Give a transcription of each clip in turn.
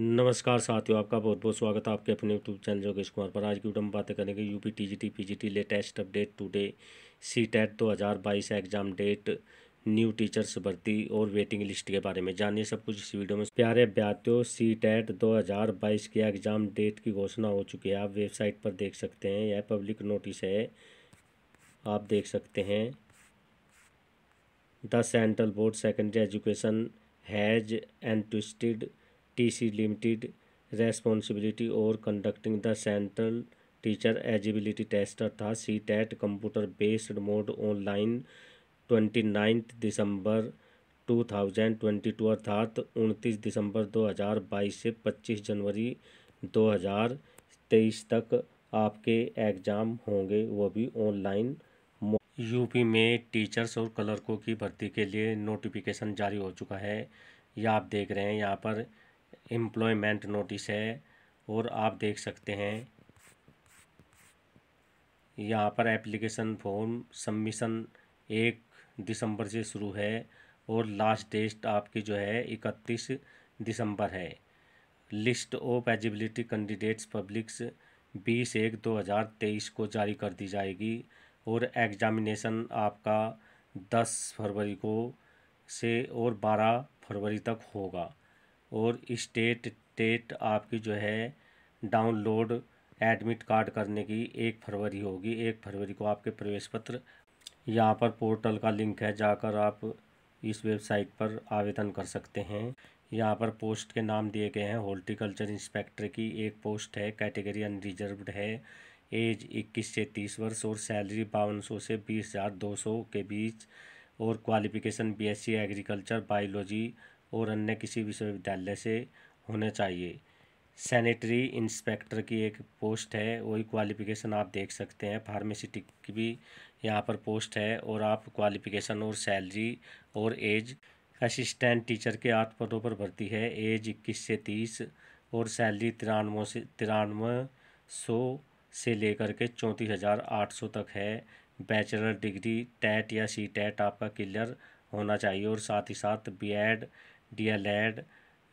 नमस्कार साथियों आपका बहुत बहुत स्वागत है आपके अपने यूट्यूब चैनल योगेश कुमार पर आज की वीडियो में बातें करेंगे UP TGT PGT latest update today C TET e दो हज़ार बाईस एग्जाम डेट न्यू टीचर्स भर्ती और वेटिंग लिस्ट के बारे में जानिए सब कुछ इस वीडियो में प्यारे अभ्यार्थियों सी टेट e दो हज़ार बाईस की एग्ज़ाम डेट की घोषणा हो चुकी है आप वेबसाइट पर देख सकते हैं यह पब्लिक नोटिस है आप देख सकते हैं the central board secondary education has twisted TC limited responsibility और conducting the central teacher eligibility test अर्थात C TET computer based mode online twenty ninth December two thousand twenty two अर्थात उनतीस दिसंबर दो हज़ार बाईस से पच्चीस जनवरी दो हज़ार तेईस तक आपके एग्ज़ाम होंगे वो भी ऑनलाइन यूपी में टीचर्स और क्लर्कों की भर्ती के लिए नोटिफिकेशन जारी हो चुका है यह आप देख रहे हैं यहाँ पर एम्प्लॉयमेंट नोटिस है और आप देख सकते हैं यहाँ पर एप्लीकेशन फॉर्म सबमिशन एक दिसंबर से शुरू है और लास्ट डेट आपकी जो है इकतीस दिसंबर है list of eligibility candidates publics बीस एक दो हज़ार तेईस को जारी कर दी जाएगी और एग्जामिनेशन आपका दस फरवरी को से और बारह फरवरी तक होगा और स्टेट डेट आपकी जो है डाउनलोड एडमिट कार्ड करने की एक फरवरी होगी एक फरवरी को आपके प्रवेश पत्र यहाँ पर पोर्टल का लिंक है जाकर आप इस वेबसाइट पर आवेदन कर सकते हैं यहाँ पर पोस्ट के नाम दिए गए हैं हॉर्टिकल्चर इंस्पेक्टर की एक पोस्ट है कैटेगरी अनरिजर्वड है एज इक्कीस से तीस वर्ष और सैलरी बावन सौ से बीस हज़ार दो सौ के बीच और क्वालिफिकेशन बीएससी एग्रीकल्चर बायोलॉजी और अन्य किसी विश्वविद्यालय से होने चाहिए सैनिटरी इंस्पेक्टर की एक पोस्ट है वही क्वालिफ़िकेशन आप देख सकते हैं फार्मेसिटिक की भी यहाँ पर पोस्ट है और आप क्वालिफ़िकेशन और सैलरी और एज असिस्टेंट टीचर के आठ पदों पर भर्ती है एज इक्कीस से तीस और सैलरी तिरानवे से तिरानवे सौ से लेकर के चौंतीस हज़ार आठ सौ तक है बैचलर डिग्री टैट या सी टैट आपका क्लियर होना चाहिए और साथ ही साथ B Ed D El Ed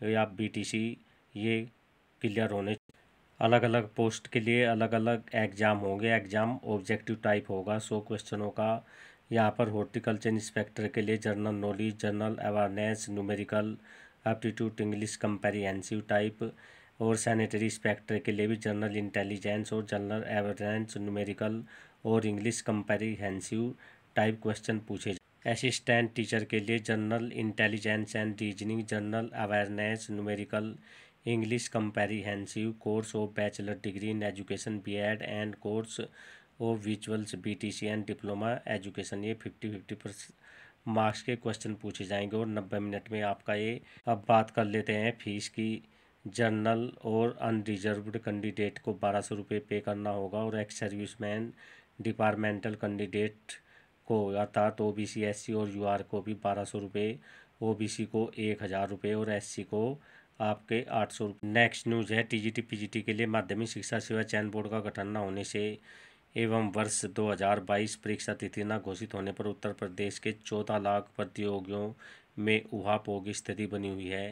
या बी टी सी ये क्लियर होने अलग अलग पोस्ट के लिए अलग अलग एग्ज़ाम होंगे एग्ज़ाम ऑब्जेक्टिव टाइप होगा सो क्वेश्चनों का यहाँ पर हॉर्टिकल्चर इंस्पेक्टर के लिए general knowledge general awareness numerical aptitude English comprehensive type और सैनिटरी इंस्पेक्टर के लिए भी जनरल इंटेलिजेंस और जनरल अवेयरनेस न्यूमेरिकल और इंग्लिश कंपेरिहेंसिव टाइप क्वेश्चन पूछे असिस्टेंट टीचर के लिए general intelligence and reasoning general awareness numerical English comprehensive course of bachelor degree in education B Ed and course of visuals B T C and diploma education ये fifty fifty marks के question पूछे जाएंगे और नब्बे minute में आपका ये अब बात कर लेते हैं फीस की जनरल और अनरिजर्व कैंडिडेट को बारह सौ रुपये पे करना होगा और एक्स सर्विसमैन डिपार्टमेंटल कैंडिडेट को होगा तो O B C S C और यू आर को भी बारह सौ रुपये ओ बी सी को एक हज़ार रुपये और एस सी को आपके आठ सौ रुपये नेक्स्ट न्यूज़ है T G T P G T के लिए माध्यमिक शिक्षा सेवा चयन बोर्ड का गठन न होने से एवं वर्ष 2022 परीक्षा तिथि न घोषित होने पर उत्तर प्रदेश के चौदह लाख प्रतियोगियों में उहापोह की स्थिति बनी हुई है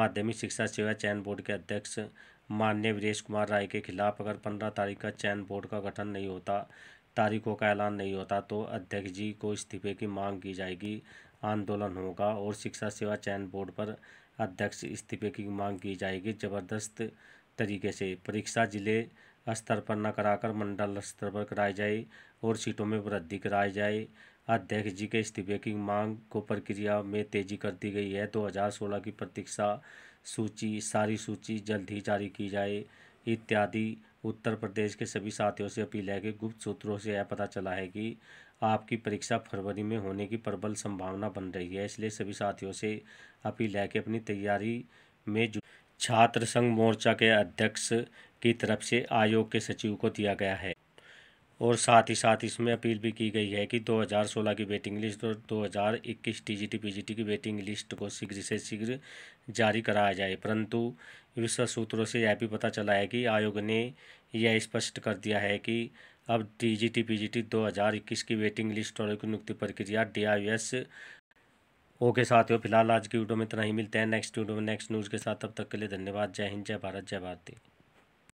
माध्यमिक शिक्षा सेवा चयन बोर्ड के अध्यक्ष माननीय वीरेश कुमार राय के खिलाफ अगर पंद्रह तारीख का चयन बोर्ड का गठन नहीं होता तारीखों का ऐलान नहीं होता तो अध्यक्ष जी को इस्तीफे की मांग की जाएगी आंदोलन होगा और शिक्षा सेवा चयन बोर्ड पर अध्यक्ष इस्तीफे की मांग की जाएगी जबरदस्त तरीके से परीक्षा जिले स्तर पर न कराकर मंडल स्तर पर कराई जाए और सीटों में वृद्धि कराई जाए अध्यक्ष जी के इस्तीफे की मांग को प्रक्रिया में तेजी कर दी गई है दो तो की प्रतीक्षा सूची सारी सूची जल्द ही जारी की जाए इत्यादि उत्तर प्रदेश के सभी साथियों से अपील है कि गुप्त सूत्रों से यह पता चला है कि आपकी परीक्षा फरवरी में होने की प्रबल संभावना बन रही है इसलिए सभी साथियों से अपील है कि अपनी तैयारी में छात्र संघ मोर्चा के अध्यक्ष की तरफ से आयोग के सचिव को दिया गया है और साथ ही साथ इसमें अपील भी की गई है कि 2016 की वेटिंग लिस्ट और 2021 टीजीटी पीजीटी की वेटिंग लिस्ट को शीघ्र से शीघ्र जारी कराया जाए परंतु विश्व सूत्रों से यह भी पता चला है कि आयोग ने यह स्पष्ट कर दिया है कि अब टीजीटी पीजीटी 2021 की वेटिंग लिस्ट और नियुक्ति प्रक्रिया डी ओके साथ फिलहाल आज की वीडियो में इतना ही मिलते हैं नेक्स्ट वीडियो में नेक्स्ट न्यूज़ के साथ तब तक के लिए धन्यवाद जय हिंद जय भारत जय भारती